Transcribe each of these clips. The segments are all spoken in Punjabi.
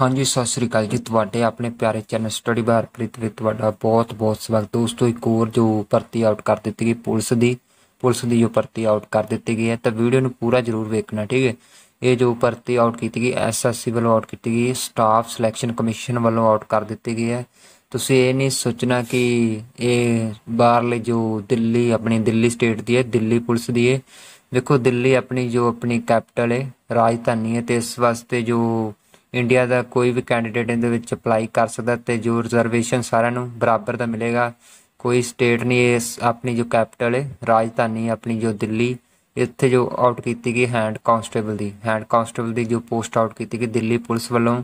ਹਾਂਜੀ ਸਤਿ ਸ੍ਰੀ ਅਕਾਲ ਜੀ ਤੁਹਾਡੇ ਆਪਣੇ ਪਿਆਰੇ ਚੈਨਲ ਸਟੱਡੀ ਬਾਰ ਪ੍ਰੀਤ ਵਿੱਚ ਤੁਹਾਡਾ ਬਹੁਤ-ਬਹੁਤ ਸਵਾਗਤ ਦੋਸਤੋ ਇੱਕ ਹੋਰ ਜੋ ਭਰਤੀ ਆਊਟ ਕਰ ਦਿੱਤੀ ਗਈ ਪੁਲਿਸ ਦੀ ਪੁਲਿਸ ਦੀ ਜੋ ਭਰਤੀ ਆਊਟ ਕਰ ਦਿੱਤੀ ਗਈ ਹੈ ਤਾਂ ਵੀਡੀਓ ਨੂੰ ਪੂਰਾ ਜ਼ਰੂਰ ਵੇਖਣਾ ਠੀਕ ਹੈ ਇਹ ਜੋ ਭਰਤੀ ਆਊਟ ਕੀਤੀ ਗਈ ਐਸਐਸਸੀ ਵੱਲੋਂ ਆਊਟ ਕੀਤੀ ਗਈ ਸਟਾਫ ਸਿਲੈਕਸ਼ਨ ਕਮਿਸ਼ਨ ਵੱਲੋਂ ਆਊਟ ਕਰ ਦਿੱਤੀ ਗਈ ਹੈ ਤੁਸੀਂ ਇਹ ਨਹੀਂ ਸੋਚਣਾ ਕਿ ਇਹ ਬਾਹਰਲੇ ਜੋ ਦਿੱਲੀ ਆਪਣੀ ਦਿੱਲੀ ਸਟੇਟ ਦੀ ਹੈ ਦਿੱਲੀ ਪੁਲਿਸ ਦੀ ਹੈ ਦੇਖੋ ਦਿੱਲੀ ਆਪਣੀ ਜੋ ਆਪਣੀ ਕੈਪੀਟਲ ਹੈ ਰਾਜਧਾਨੀ ਹੈ ਤੇ ਇਸ ਵਾਸਤੇ ਜੋ ਇੰਡੀਆ ਦਾ ਕੋਈ ਵੀ ਕੈਂਡੀਡੇਟ ਇਹਦੇ ਵਿੱਚ ਅਪਲਾਈ ਕਰ ਸਕਦਾ ਤੇ ਜੋ ਰਿਜ਼ਰਵੇਸ਼ਨ ਸਾਰਿਆਂ ਨੂੰ ਬਰਾਬਰ ਦਾ ਮਿਲੇਗਾ ਕੋਈ ਸਟੇਟ ਨਹੀਂ ਇਸ ਆਪਣੀ ਜੋ ਕੈਪੀਟਲ ਹੈ ਰਾਜਧਾਨੀ ਆਪਣੀ ਜੋ ਦਿੱਲੀ ਇੱਥੇ ਜੋ ਆਊਟ ਕੀਤੀ ਗਈ ਹੈਂਡ ਕਾਂਸਟੇਬਲ ਦੀ ਹੈਂਡ ਕਾਂਸਟੇਬਲ ਦੀ ਜੋ ਪੋਸਟ ਆਊਟ ਕੀਤੀ ਗਈ ਦਿੱਲੀ ਪੁਲਿਸ ਵੱਲੋਂ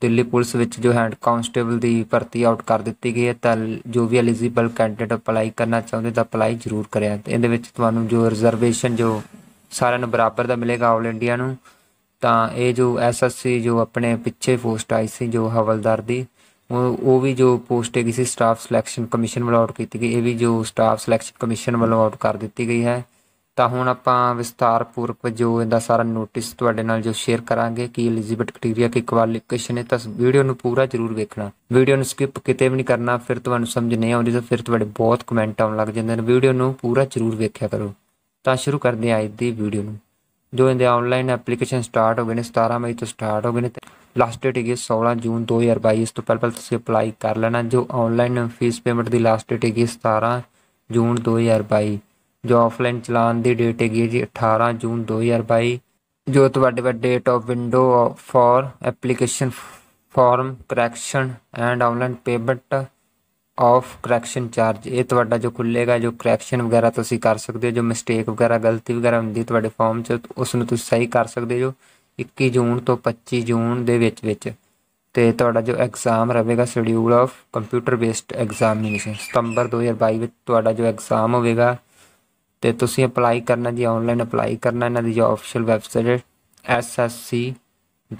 ਦਿੱਲੀ ਪੁਲਿਸ ਵਿੱਚ ਜੋ ਹੈਂਡ ਕਾਂਸਟੇਬਲ ਦੀ ਭਰਤੀ ਆਊਟ ਕਰ ਦਿੱਤੀ ਗਈ ਹੈ ਤਾਂ ਜੋ ਵੀ ਐਲੀਜੀਬਲ ਕੈਂਡੀਡੇਟ ਅਪਲਾਈ ਕਰਨਾ ਚਾਹੁੰਦੇ ਤਾਂ ਅਪਲਾਈ ਜ਼ਰੂਰ ਕਰਿਆ ਇਹਦੇ ਵਿੱਚ ਤੁਹਾਨੂੰ ਜੋ ਰਿਜ਼ਰਵੇਸ਼ਨ ਜੋ ਸਾਰਿਆਂ ਨੂੰ ਬਰਾਬਰ ਦਾ ਮਿਲੇਗਾ ਆਲ ਇੰਡੀਆ ਨੂੰ ਤਾਂ ਇਹ ਜੋ ਐਸਐਸਸੀ ਜੋ ਆਪਣੇ ਪਿੱਛੇ ਪੋਸਟ ਆਈ ਸੀ ਜੋ ਹਵਲਦਾਰ ਦੀ ਉਹ ਵੀ ਜੋ ਪੋਸਟ ਹੈ ਸੀ ਸਟਾਫ ਸਿਲੈਕਸ਼ਨ ਕਮਿਸ਼ਨ ਵੱਲੋਂ ਆਊਟ ਕੀਤੀ ਗਈ ਇਹ ਵੀ ਜੋ ਸਟਾਫ ਸਿਲੈਕਸ਼ਨ ਕਮਿਸ਼ਨ ਵੱਲੋਂ ਆਊਟ ਕਰ ਦਿੱਤੀ ਗਈ ਹੈ ਤਾਂ ਹੁਣ ਆਪਾਂ ਵਿਸਤਾਰ ਪੂਰਵਕ ਜੋ ਇਹਦਾ ਸਾਰਾ ਨੋਟਿਸ ਤੁਹਾਡੇ ਨਾਲ ਜੋ ਸ਼ੇਅਰ ਕਰਾਂਗੇ ਕਿ ਐਲੀਜੀਬਿਲਟ ਕ੍ਰਾਈਟੇਰੀਆ ਕੀ ਕੁਆਲੀਫਿਕੇਸ਼ਨ ਹੈ ਤਾਂ ਵੀਡੀਓ ਨੂੰ ਪੂਰਾ ਜ਼ਰੂਰ ਵੇਖਣਾ ਵੀਡੀਓ ਨੂੰ ਸਕਿਪ ਕਿਤੇ ਵੀ ਨਹੀਂ ਕਰਨਾ ਫਿਰ ਤੁਹਾਨੂੰ ਸਮਝ ਨਹੀਂ ਆਉਂਦੀ ਤਾਂ ਫਿਰ ਤੁਹਾਡੇ ਬਹੁਤ ਕਮੈਂਟ ਆਉਣ ਲੱਗ ਜਾਂਦੇ ਨੇ ਵੀਡੀਓ ਨੂੰ ਪੂਰਾ ਜ਼ਰੂਰ ਵੇਖਿਆ ਕਰੋ ਤਾਂ ਸ਼ੁਰੂ ਕਰਦੇ ਆਂ ਅੱਜ ਦੀ ਵੀਡੀਓ ਨੂੰ ਜੋ ਇਹਦੇ ਆਨਲਾਈਨ ਐਪਲੀਕੇਸ਼ਨ ਸਟਾਰਟ ਹੋ ਗਏ ਨੇ 17 ਮਈ ਤੋਂ ਸਟਾਰਟ ਹੋ ਗਏ ਨੇ ਲਾਸਟ ਡੇਟ ਹੈਗੀ 16 ਜੂਨ 2022 ਇਸ ਤੋਂ ਪਹਿਲਾਂ ਪਹਿਲ ਤੁਸੀਂ ਅਪਲਾਈ ਕਰ ਲੈਣਾ ਜੋ ਆਨਲਾਈਨ ਫੀਸ ਪੇਮੈਂਟ ਦੀ ਲਾਸਟ ਡੇਟ ਹੈਗੀ 17 ਜੂਨ 2022 ਜੋ ਆਫਲਾਈਨ ਚਲਾਨ ਦੀ ਡੇਟ ਹੈਗੀ ਜੀ 18 ਜੂਨ 2022 ਜੋ ਤੁਹਾਡੇ ਵੱਡੇ date of window for application form correction and online payment of correction charge ਇਹ ਤੁਹਾਡਾ ਜੋ ਖੁੱਲੇਗਾ ਜੋ ਕਰੈਕਸ਼ਨ ਵਗੈਰਾ ਤੁਸੀਂ ਕਰ ਸਕਦੇ ਹੋ ਜੋ ਮਿਸਟੇਕ ਵਗੈਰਾ ਗਲਤੀ ਵਗੈਰਾ ਹੁੰਦੀ ਤੁਹਾਡੇ ਫਾਰਮ 'ਚ ਉਸ ਨੂੰ ਤੁਸੀਂ ਸਹੀ ਕਰ ਸਕਦੇ ਹੋ 21 ਜੂਨ ਤੋਂ 25 ਜੂਨ ਦੇ ਵਿੱਚ ਵਿੱਚ ਤੇ ਤੁਹਾਡਾ ਜੋ ਐਗਜ਼ਾਮ ਰਹੇਗਾ schedule of computer based examination ਸਤੰਬਰ 2022 ਵਿੱਚ ਤੁਹਾਡਾ ਜੋ ਐਗਜ਼ਾਮ ਹੋਵੇਗਾ ਤੇ ਤੁਸੀਂ ਅਪਲਾਈ ਕਰਨਾ ਜੀ ਆਨਲਾਈਨ ਅਪਲਾਈ ਕਰਨਾ ਇਹਨਾਂ ਦੀ ਜੋ ਆਫੀਸ਼ੀਅਲ ਵੈਬਸਾਈਟ ssc.nic.in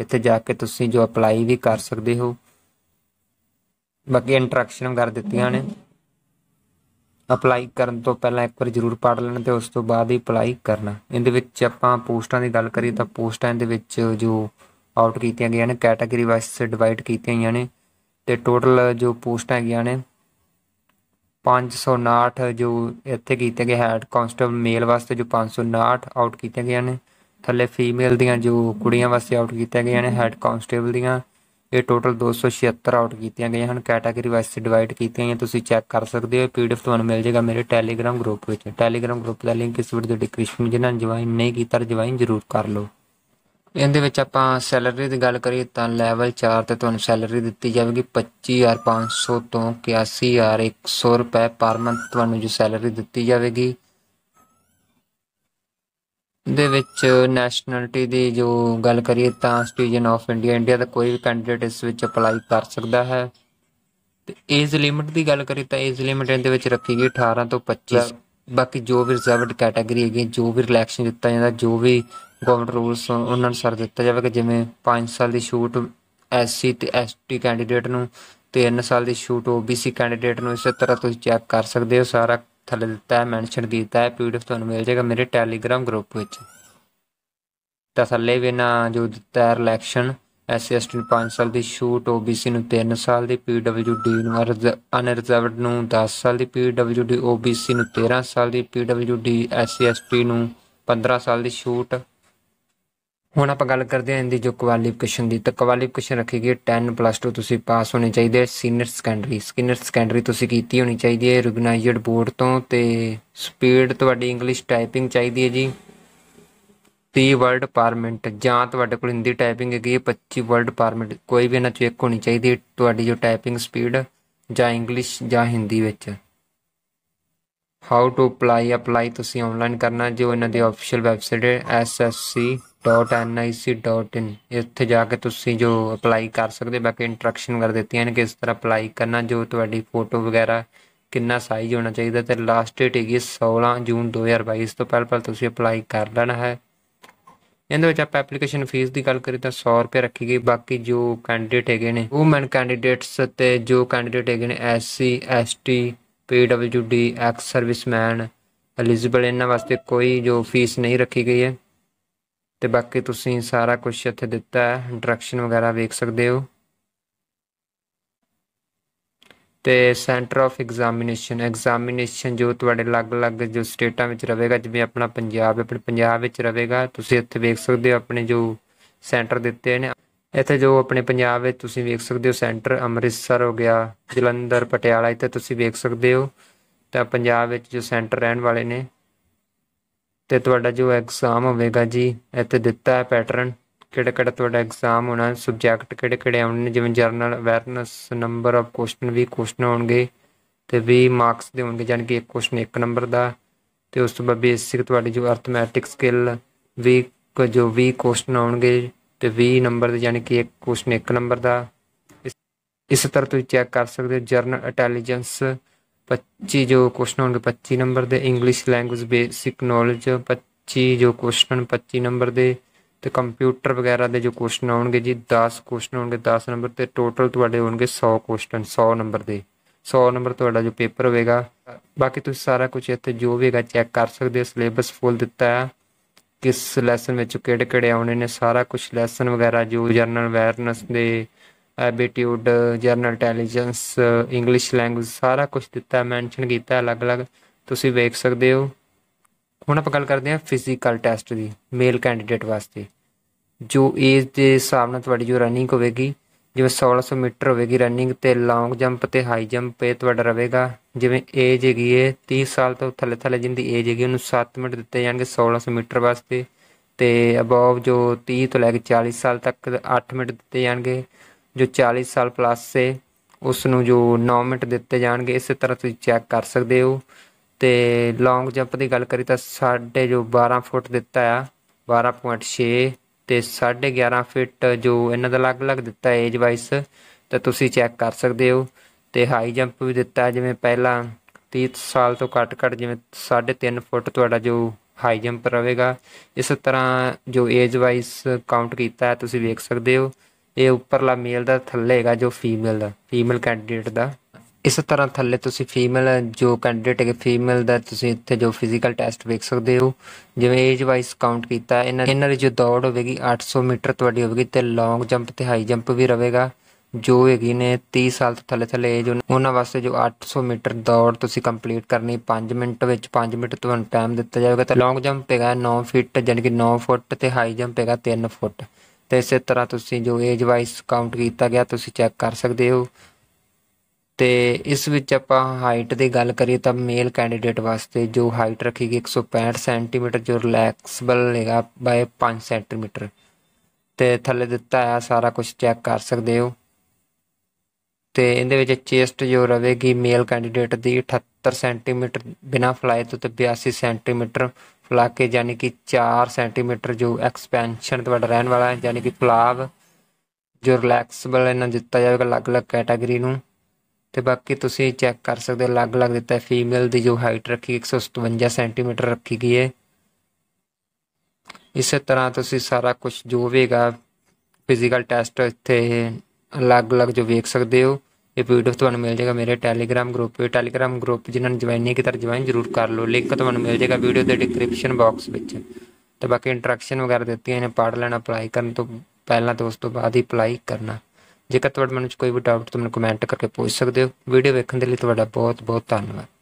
ਇੱਥੇ ਜਾ ਕੇ ਤੁਸੀਂ ਜੋ ਅਪਲਾਈ ਵੀ ਕਰ ਸਕਦੇ ਹੋ ਬਾਕੀ ਇੰਟਰੈਕਸ਼ਨ ਕਰ ਦਿੱਤੀਆਂ ਨੇ ਅਪਲਾਈ ਕਰਨ ਤੋਂ ਪਹਿਲਾਂ ਇੱਕ ਵਾਰ ਜ਼ਰੂਰ ਪੜ੍ਹ ਲੈਣਾ ਤੇ ਉਸ ਤੋਂ ਬਾਅਦ ਹੀ ਅਪਲਾਈ ਕਰਨਾ ਇਹਦੇ ਵਿੱਚ ਆਪਾਂ ਪੋਸਟਾਂ ਦੀ ਗੱਲ ਕਰੀਏ ਤਾਂ ਪੋਸਟਾਂ ਦੇ ਵਿੱਚ ਜੋ ਆਊਟ ਕੀਤੀਆਂ ਗਈਆਂ ਨੇ ਕੈਟਾਗਰੀ ਵਾਈਜ਼ ਡਿਵਾਈਡ ਕੀਤੀਆਂ ਗਈਆਂ ਨੇ ਤੇ ਟੋਟਲ ਜੋ ਪੋਸਟਾਂ ਹੈਗੀਆਂ ਨੇ 559 ਜੋ ਇੱਥੇ ਕੀਤੇ ਗਏ ਹੈਡ ਕਨਸਟੇਬਲ ਮੇਲ ਵਾਸਤੇ ਜੋ 559 ਆਊਟ ਕੀਤੇ ਗਏ ਨੇ ਥੱਲੇ ਫੀਮੇਲ ਦੀਆਂ ਜੋ ਕੁੜੀਆਂ ਵਾਸਤੇ ਆਊਟ ਕੀਤੇ ਗਏ ਨੇ ਹੈਡ ਕਨਸਟੇਬਲ ਦੀਆਂ ਇਹ ਟੋਟਲ 276 ਆਊਟ ਕੀਤੀਆਂ ਗਈਆਂ ਹਨ ਕੈਟਾਗਰੀ ਵਾਈਜ਼ ਡਿਵਾਈਡ ਕੀਤੀਆਂ ਹਨ ਤੁਸੀਂ ਚੈੱਕ ਕਰ ਸਕਦੇ ਹੋ ਪੀਡੀਐਫ ਤੁਹਾਨੂੰ ਮਿਲ ਜਾਏਗਾ ਮੇਰੇ ਟੈਲੀਗ੍ਰam ਗਰੁੱਪ ਵਿੱਚ ਟੈਲੀਗ੍ਰam ਗਰੁੱਪ ਦਾ ਲਿੰਕ ਇਸ ਵੀਡੀਓ ਦੇ ਡਿਸਕ੍ਰਿਪਸ਼ਨ ਜਿਹਨਾਂ ਨੇ ਜੁਆਇਨ ਨਹੀਂ ਕੀਤਾ ਜੁਆਇਨ ਜ਼ਰੂਰ ਕਰ ਲਓ ਇਹਦੇ ਵਿੱਚ ਆਪਾਂ ਸੈਲਰੀ ਦੀ ਗੱਲ ਕਰੀਏ ਤਾਂ ਲੈਵਲ 4 ਤੇ ਤੁਹਾਨੂੰ ਸੈਲਰੀ ਦਿੱਤੀ ਜਾਵੇਗੀ 25500 ਤੋਂ 81100 ਰੁਪਏ ਪਰ ਮੰਥ ਤੁਹਾਨੂੰ ਜੋ ਸੈਲਰੀ ਦਿੱਤੀ ਜਾਵੇਗੀ ਦੇ ਵਿੱਚ ਨੈਸ਼ਨੈਲਿਟੀ ਦੀ ਜੋ ਗੱਲ ਕਰੀਏ ਤਾਂ ਸਟੀਜਨ ਆਫ ਇੰਡੀਆ ਇੰਡੀਆ ਦਾ ਕੋਈ ਵੀ ਕੈਂਡੀਡੇਟ ਇਸ ਵਿੱਚ ਅਪਲਾਈ ਕਰ ਸਕਦਾ ਹੈ ਤੇ ਏਜ ਲਿਮਿਟ ਦੀ ਗੱਲ ਕਰੀਏ ਤਾਂ ਏਜ ਲਿਮਿਟ ਇਹਦੇ ਵਿੱਚ ਰੱਖੀ ਗਈ 18 ਤੋਂ 25 ਬਾਕੀ ਜੋ ਵੀ ਰਿਜ਼ਰਵਡ ਕੈਟਾਗਰੀ ਹੈਗੀ ਜੋ ਵੀ ਰਿਲੈਕਸ਼ਨ ਦਿੱਤਾ ਜਾਂਦਾ ਜੋ ਵੀ ਗਵਰਨਮੈਂਟ ਰੂਲਸ ਉਹਨਾਂ ਅਨੁਸਾਰ ਦਿੱਤਾ ਜਾਵੇਗਾ ਜਿਵੇਂ 5 ਸਾਲ ਦੀ ਛੂਟ ਐਸਸੀ ਤੇ ਐਸਟੀ ਕੈਂਡੀਡੇਟ ਨੂੰ ਤੇ 3 ਸਾਲ ਦੀ ਛੂਟ ਓਬੀਸੀ ਕੈਂਡੀਡੇਟ ਨੂੰ ਇਸੇ ਤਰ੍ਹਾਂ ਤੁਸੀਂ ਚੈੱਕ ਕਰ ਸਕਦੇ ਹੋ ਸਾਰਾ ਥੱਲੇ ਦਿੱਤਾ ਹੈ ਮੈਂਸ਼ਨ ਕੀਤਾ ਹੈ ਪੀਡੀਐਫ ਤੁਹਾਨੂੰ ਮਿਲ ਜਾਏਗਾ ਮੇਰੇ ਟੈਲੀਗ੍ਰਾਮ ਗਰੁੱਪ ਵਿੱਚ ਤਾਂ ਥੱਲੇ ਵੀ ਨਾ ਜੋ ਦਿੱਤਾ ਹੈ ਰਿਲੈਕਸ਼ਨ ਐਸਐਸਟੀ ਨੂੰ 5 ਸਾਲ ਦੀ ਛੂਟ ਓਬੀਸੀ ਨੂੰ 3 ਸਾਲ ਦੀ ਪੀਡਬਲਯੂਡੀ ਨੂੰ ਅਨਰਿਜ਼ਰਵਡ ਨੂੰ 10 ਸਾਲ ਦੀ ਪੀਡਬਲਯੂਡੀ ਓਬੀਸੀ ਨੂੰ 13 ਸਾਲ ਦੀ ਪੀਡਬਲਯੂਡੀ ਐਸਐਸਪੀ ਨੂੰ 15 ਸਾਲ ਦੀ ਛੂਟ ਹੁਣ ਆਪਾਂ ਗੱਲ ਕਰਦੇ ਹਾਂ ਇਹਦੀ ਜੋ ਕੁਆਲੀਫਿਕੇਸ਼ਨ ਦੀ ਤਾਂ ਕੁਆਲੀਫਿਕੇਸ਼ਨ ਰੱਖੀ ਗਈ 10 ਪਲੱਸ 2 ਤੁਸੀਂ ਪਾਸ ਹੋਣੇ ਚਾਹੀਦੇ ਸੀਨੀਅਰ ਸੈਕੰਡਰੀ ਸੀਨੀਅਰ ਸੈਕੰਡਰੀ ਤੁਸੀਂ ਕੀਤੀ ਹੋਣੀ ਚਾਹੀਦੀ ਹੈ ਰਿਗਨਾਈਜ਼ਡ ਬੋਰਡ ਤੋਂ ਤੇ ਸਪੀਡ ਤੁਹਾਡੀ ਇੰਗਲਿਸ਼ ਟਾਈਪਿੰਗ ਚਾਹੀਦੀ ਹੈ ਜੀ 30 ਵਰਡ ਪਰ ਮਿੰਟ ਜਾਂ ਤੁਹਾਡੇ ਕੋਲ ਹਿੰਦੀ ਟਾਈਪਿੰਗ ਹੈਗੀ 25 ਵਰਡ ਪਰ ਮਿੰਟ ਕੋਈ ਵੀ ਇਹਨਾਂ ਚੋਂ ਇੱਕ ਹੋਣੀ ਚਾਹੀਦੀ ਹੈ ਤੁਹਾਡੀ ਜੋ ਟਾਈਪਿੰਗ ਸਪੀਡ ਜਾਂ ਇੰਗਲਿਸ਼ ਜਾਂ ਹਿੰਦੀ ਵਿੱਚ ਹਾਊ ਟੂ ਅਪਲਾਈ ਅਪਲਾਈ ਤੁਸੀਂ ਆਨਲਾਈਨ ਕਰਨਾ ਜੋ ਇਹਨਾਂ ਦੀ ਅਫੀਸ਼ੀਅਲ ਵੈਬਸਾਈਟ ਹੈ ssc .nic.in ਇੱਥੇ ਜਾ ਕੇ ਤੁਸੀਂ ਜੋ ਅਪਲਾਈ ਕਰ ਸਕਦੇ ਬਾਕੀ ਇਨਸਟਰਕਸ਼ਨ ਕਰ ਦਿੱਤੀਆਂ ਨੇ ਕਿਸ ਤਰ੍ਹਾਂ ਅਪਲਾਈ ਕਰਨਾ ਜੋ ਤੁਹਾਡੀ ਫੋਟੋ ਵਗੈਰਾ ਕਿੰਨਾ ਸਾਈਜ਼ ਹੋਣਾ ਚਾਹੀਦਾ ਤੇ ਲਾਸਟ ਡੇਟ ਹੈਗੀ 16 ਜੂਨ 2022 ਤੋਂ ਪਹਿਲਾਂ ਪਹਿਲ ਤੁਸੀਂ ਅਪਲਾਈ ਕਰ ਲੈਣਾ ਹੈ ਇਹਦੇ ਵਿੱਚ ਆਪਾਂ ਐਪਲੀਕੇਸ਼ਨ ਫੀਸ ਦੀ ਗੱਲ ਕਰੀ ਤਾਂ 100 ਰੁਪਏ ਰੱਖੀ ਗਈ ਬਾਕੀ ਜੋ ਕੈਂਡੀਡੇਟ ਹੈਗੇ ਨੇ ਮੈਨ ਕੈਂਡੀਡੇਟਸ ਤੇ ਜੋ ਕੈਂਡੀਡੇਟ ਹੈਗੇ ਨੇ SC ST PWD ex serviceman eligible ਇਹਨਾਂ ਵਾਸਤੇ ਕੋਈ ਜੋ ਫੀਸ ਨਹੀਂ ਰੱਖੀ ਗਈ ਹੈ ਤੇ ਬਾਕੀ ਤੁਸੀਂ ਸਾਰਾ ਕੁਝ ਇੱਥੇ ਦਿੱਤਾ ਹੈ ਡਾਇਰੈਕਸ਼ਨ ਵਗੈਰਾ ਵੇਖ ਸਕਦੇ ਹੋ ਤੇ ਸੈਂਟਰ ਆਫ ਐਗਜ਼ਾਮੀਨੇਸ਼ਨ ਐਗਜ਼ਾਮੀਨੇਸ਼ਨ ਜੋ ਤੁਹਾਡੇ ਅਲੱਗ-ਅਲੱਗ ਜੋ ਸਟੇਟਾਂ ਵਿੱਚ ਰਹੇਗਾ ਜਿਵੇਂ ਆਪਣਾ ਪੰਜਾਬ ਆਪਣੇ ਪੰਜਾਬ ਵਿੱਚ ਰਹੇਗਾ ਤੁਸੀਂ ਇੱਥੇ ਵੇਖ ਸਕਦੇ ਹੋ ਆਪਣੇ ਜੋ ਸੈਂਟਰ ਦਿੱਤੇ ਨੇ ਇੱਥੇ ਜੋ ਆਪਣੇ ਪੰਜਾਬ ਵਿੱਚ ਤੁਸੀਂ ਵੇਖ ਸਕਦੇ ਹੋ ਸੈਂਟਰ ਅੰਮ੍ਰਿਤਸਰ ਹੋ ਗਿਆ ਜਲੰਧਰ ਪਟਿਆਲਾ ਇੱਥੇ ਤੁਸੀਂ ਵੇਖ ਸਕਦੇ ਹੋ ਤਾਂ ਪੰਜਾਬ ਵਿੱਚ ਜੋ ਸੈਂਟਰ ਰਹਿਣ ਵਾਲੇ ਨੇ ਤੇ ਤੁਹਾਡਾ ਜੋ ਐਗਜ਼ਾਮ ਹੋਵੇਗਾ ਜੀ ਇੱਥੇ ਦਿੱਤਾ ਹੈ ਪੈਟਰਨ ਕਿਹੜਾ ਕਿਹੜਾ ਤੁਹਾਡਾ ਐਗਜ਼ਾਮ ਹੋਣਾ ਸਬਜੈਕਟ ਕਿਹੜੇ ਕਿਹੜੇ ਆਉਣਗੇ ਜਿਵੇਂ general awareness number of question ਵੀ ਕੁਐਸਚਨ ਹੋਣਗੇ ਤੇ 20 ਮਾਰਕਸ ਦੇ ਹੋਣਗੇ ਜਾਨਕਿ ਇੱਕ ਕੁਐਸਚਨ ਇੱਕ ਨੰਬਰ ਦਾ ਤੇ ਉਸ ਤੋਂ ਬਾਅਦ ਬੇਸਿਕ ਤੁਹਾਡੀ ਜੋ ਅਰਥਮੈਟਿਕ ਸਕਿੱਲ ਵੀ ਜੋ 20 ਕੁਐਸਚਨ ਆਉਣਗੇ ਤੇ 20 ਨੰਬਰ ਦੇ ਜਾਨਕਿ ਇੱਕ ਕੁਐਸਚਨ ਇੱਕ ਨੰਬਰ ਦਾ ਇਸ ਤਰ੍ਹਾਂ ਤੁਸੀਂ ਚੈੱਕ ਕਰ ਸਕਦੇ ਹੋ ਜਰਨਲ ਇੰਟੈਲੀਜੈਂਸ 25 ਜੋ ਕੁਐਸਚਨ ਹੋਣਗੇ 25 ਨੰਬਰ ਦੇ ਇੰਗਲਿਸ਼ ਲੈਂਗੁਏਜ ਬੇਸਿਕ ਨੌਲੇਜ 25 ਜੋ ਕੁਐਸਚਨ 25 ਨੰਬਰ ਦੇ ਤੇ ਕੰਪਿਊਟਰ ਵਗੈਰਾ ਦੇ ਜੋ ਕੁਐਸਚਨ ਆਉਣਗੇ ਜੀ 10 ਕੁਐਸਚਨ ਹੋਣਗੇ 10 ਨੰਬਰ ਤੇ ਟੋਟਲ ਤੁਹਾਡੇ ਹੋਣਗੇ 100 ਕੁਐਸਚਨ 100 ਨੰਬਰ ਦੇ 100 ਨੰਬਰ ਤੁਹਾਡਾ ਜੋ ਪੇਪਰ ਹੋਵੇਗਾ ਬਾਕੀ ਤੁਸੀਂ ਸਾਰਾ ਕੁਝ ਇੱਥੇ ਜੋ ਵੀ ਹੈਗਾ ਚੈੱਕ ਕਰ ਸਕਦੇ ਹੋ ਸਿਲੇਬਸ ਫੁੱਲ ਦਿੱਤਾ ਹੈ ਕਿਸ ਲੈਸਨ ਵਿੱਚ ਕਿਹੜੇ ਕਿਹੜੇ ਆਉਣੇ ਨੇ ਸਾਰਾ ਕੁਝ ਲੈਸਨ ਵਗੈਰਾ ਜੋ ਜਰਨਲ ਅਵੇਅਰਨੈਸ ਦੇ aptitude general intelligence English language ਸਾਰਾ ਕੁਝ ਦਿੱਤਾ ਮੈਂਸ਼ਨ ਕੀਤਾ ਅਲੱਗ-ਅਲੱਗ ਤੁਸੀਂ ਵੇਖ ਸਕਦੇ ਹੋ ਹੁਣ ਆਪਾਂ ਗੱਲ ਕਰਦੇ ਹਾਂ ਫਿਜ਼ੀਕਲ ਟੈਸਟ ਦੀ ਮੇਲ ਕੈਂਡੀਡੇਟ ਵਾਸਤੇ ਜੋ ਏਜ ਦੇ ਹਿਸਾਬ ਨਾਲ ਤੁਹਾਡੀ ਜੋ ਰਨਿੰਗ ਹੋਵੇਗੀ ਜਿਵੇਂ 1600 ਮੀਟਰ ਹੋਵੇਗੀ ਰਨਿੰਗ ਤੇ ਲੌਂਗ ਜੰਪ ਤੇ ਹਾਈ ਜੰਪ ਇਹ ਤੁਹਾਡਾ ਰਹੇਗਾ ਜਿਵੇਂ ਏਜ ਹੈਗੀ ਏ 30 ਸਾਲ ਤੋਂ ਥੱਲੇ ਥੱਲੇ ਜਿੰਦੀ ਏਜ ਹੈਗੀ ਉਹਨੂੰ 7 ਮਿੰਟ ਦਿੱਤੇ ਜਾਣਗੇ 1600 ਮੀਟਰ ਵਾਸਤੇ ਤੇ ਅਬਵ ਜੋ 30 ਤੋਂ ਲੈ ਕੇ 40 ਸਾਲ ਤੱਕ 8 ਮਿੰਟ ਦਿੱਤੇ ਜਾਣਗੇ ਜੋ 40 ਸਾਲ ਪਲੱਸ ਸੇ ਉਸ ਨੂੰ ਜੋ 9 ਮਿੰਟ ਦਿੱਤੇ ਜਾਣਗੇ ਇਸੇ ਤਰ੍ਹਾਂ ਤੁਸੀਂ ਚੈੱਕ ਕਰ ਸਕਦੇ ਹੋ ਤੇ ਲੌਂਗ ਜੰਪ ਦੀ ਗੱਲ ਕਰੀ ਤਾਂ ਸਾਡੇ ਜੋ 12 ਫੁੱਟ ਦਿੱਤਾ ਆ 12.6 ਤੇ 11.5 ਫੁੱਟ ਜੋ ਇਹਨਾਂ ਦਾ ਅਲੱਗ-ਅਲੱਗ ਦਿੱਤਾ ਏਜ ਵਾਈਸ ਤਾਂ ਤੁਸੀਂ ਚੈੱਕ ਕਰ ਸਕਦੇ ਹੋ ਤੇ ਹਾਈ ਜੰਪ ਵੀ ਦਿੱਤਾ ਜਿਵੇਂ ਪਹਿਲਾਂ 30 ਸਾਲ ਤੋਂ ਘੱਟ-ਘੱਟ ਜਿਵੇਂ 3.5 ਫੁੱਟ ਤੁਹਾਡਾ ਜੋ ਹਾਈ ਜੰਪ ਰਹੇਗਾ ਇਸ ਤਰ੍ਹਾਂ ਜੋ ਏਜ ਵਾਈਸ ਕਾਊਂਟ ਕੀਤਾ ਤੁਸੀਂ ਵੇਖ ਸਕਦੇ ਹੋ ਇਹ ਉੱਪਰਲਾ ਮੇਲ ਦਾ ਥੱਲੇ ਹੈਗਾ ਜੋ ਫੀਮੇਲ ਦਾ ਫੀਮੇਲ ਕੈਂਡੀਡੇਟ ਦਾ ਇਸ ਤਰ੍ਹਾਂ ਥੱਲੇ ਤੁਸੀਂ ਫੀਮੇਲ ਜੋ ਕੈਂਡੀਡੇਟ ਹੈ ਫੀਮੇਲ ਦਾ ਤੁਸੀਂ ਇੱਥੇ ਜੋ ਫਿਜ਼ੀਕਲ ਟੈਸਟ ਵੇਖ ਸਕਦੇ ਹੋ ਜਿਵੇਂ ਏਜ ਵਾਈਸ ਕਾਊਂਟ ਕੀਤਾ ਇਹਨਾਂ ਇਹਨਾਂ ਦੀ ਜੋ ਦੌੜ ਹੋਵੇਗੀ 800 ਮੀਟਰ ਤੁਹਾਡੀ ਹੋਵੇਗੀ ਤੇ ਲੌਂਗ ਜੰਪ ਤੇ ਹਾਈ ਜੰਪ ਵੀ ਰਹੇਗਾ ਜੋ ਹੈਗੀ ਨੇ 30 ਸਾਲ ਤੋਂ ਥੱਲੇ ਥੱਲੇ ਏਜ ਉਹਨਾਂ ਵਾਸਤੇ ਜੋ 800 ਮੀਟਰ ਦੌੜ ਤੁਸੀਂ ਕੰਪਲੀਟ ਕਰਨੀ 5 ਮਿੰਟ ਵਿੱਚ 5 ਮਿੰਟ ਤੁਹਾਨੂੰ ਟਾਈਮ ਦਿੱਤਾ ਜਾਵੇਗਾ ਤੇ ਲੌਂਗ ਜੰਪ ਹੈਗਾ 9 ਫੁੱਟ ਜਾਨੀ ਕਿ 9 ਫੁੱਟ ਤੇ ਹਾਈ ਜੰਪ ਹੈਗਾ 3 ਫੁੱਟ ਤੇ ਇਸੇ ਤਰ੍ਹਾਂ ਤੁਸੀਂ ਜੋ ਏਜ ਵਾਈਜ਼ ਕਾਊਂਟ ਕੀਤਾ ਗਿਆ ਤੁਸੀਂ ਚੈੱਕ ਕਰ ਸਕਦੇ ਹੋ ਤੇ ਇਸ ਵਿੱਚ ਆਪਾਂ ਹਾਈਟ ਦੀ ਗੱਲ ਕਰੀਏ ਤਾਂ ਮੇਲ ਕੈਂਡੀਡੇਟ ਵਾਸਤੇ ਜੋ ਹਾਈਟ ਰੱਖੀ ਗਈ 165 ਸੈਂਟੀਮੀਟਰ ਜੋ ਰਿਲੈਕਸਬਲ ਹੈਗਾ ਬਾਏ 5 ਸੈਂਟੀਮੀਟਰ ਤੇ ਥੱਲੇ ਦਿੱਤਾ ਆ ਸਾਰਾ ਕੁਝ ਚੈੱਕ ਕਰ ਸਕਦੇ ਹੋ ਤੇ ਇਹਦੇ ਵਿੱਚ ਚੇਸਟ ਜੋ ਰਵੇਗੀ ਮੇਲ ਕੈਂਡੀਡੇਟ ਦੀ 78 ਸੈਂਟੀਮੀਟਰ ਬਿਨਾ ਫਲਾਈ ਤੋਂ ਤੇ 82 ਸੈਂਟੀਮੀਟਰ ਫਲਾ ਕੇ ਯਾਨੀ ਕਿ 4 ਸੈਂਟੀਮੀਟਰ ਜੋ ਐਕਸਪੈਂਸ਼ਨ ਤੁਹਾਡਾ ਰਹਿਣ ਵਾਲਾ ਹੈ ਯਾਨੀ ਕਿ ਫਲਾਵ ਜੋ ਰਿਲੈਕਸਬਲ ਇਹਨਾਂ ਦਿੱਤਾ ਜਾਵੇਗਾ ਅਲੱਗ-ਅਲੱਗ ਕੈਟਾਗਰੀ ਨੂੰ ਤੇ ਬਾਕੀ ਤੁਸੀਂ ਚੈੱਕ ਕਰ ਸਕਦੇ ਹੋ ਅਲੱਗ-ਅਲੱਗ ਦਿੱਤਾ ਫੀਮੇਲ ਦੀ ਜੋ ਹਾਈਟ ਰੱਖੀ 157 ਸੈਂਟੀਮੀਟਰ ਰੱਖੀ ਗਈ ਹੈ ਇਸੇ ਤਰ੍ਹਾਂ ਤੁਸੀਂ ਸਾਰਾ ਕੁਝ ਜੋ ਵੀਗਾ ਫਿਜ਼ੀਕਲ ਟੈਸਟ ਇੱਥੇ ਅਲੱਗ-ਅਲੱਗ ਜੋ ਵੇਖ ਸਕਦੇ ਹੋ ਇਹ ਪੀਡੀਐਫ ਤੁਹਾਨੂੰ ਮਿਲ ਜਾਏਗਾ ਮੇਰੇ ਟੈਲੀਗ੍ਰam ਗਰੁੱਪ ਤੇ ਟੈਲੀਗ੍ਰam ਗਰੁੱਪ ਜਿਨ੍ਹਾਂ ਨੇ ਜੁਆਇਨ ਨਹੀਂ ਕੀਤਾ ਜੁਆਇਨ ਜ਼ਰੂਰ ਕਰ ਲਓ ਲਿੰਕ ਤੁਹਾਨੂੰ ਮਿਲ ਜਾਏਗਾ ਵੀਡੀਓ ਦੇ ਡਿਸਕ੍ਰਿਪਸ਼ਨ ਬਾਕਸ ਵਿੱਚ ਤੇ ਬਾਕੀ ਇੰਟਰੈਕਸ਼ਨ ਵਗੈਰਾ ਦਿੱਤੀਆਂ ਨੇ ਪੜ ਲੈਣਾ ਅਪਲਾਈ ਕਰਨ ਤੋਂ ਪਹਿਲਾਂ ਤੋਂ ਉਸ ਤੋਂ ਬਾਅਦ ਹੀ ਅਪਲਾਈ ਕਰਨਾ ਜੇਕਰ ਤੁਹਾਡੇ ਮਨ ਵਿੱਚ ਕੋਈ ਵੀ ਡਾਊਟ ਤੁਹਾਨੂੰ ਕਮੈਂਟ ਕਰਕੇ ਪੁੱਛ ਸਕਦੇ ਹੋ ਵੀਡੀਓ ਵੇਖਣ ਦੇ ਲਈ ਤੁਹਾਡਾ ਬਹੁਤ ਬਹੁਤ ਧੰਨਵਾਦ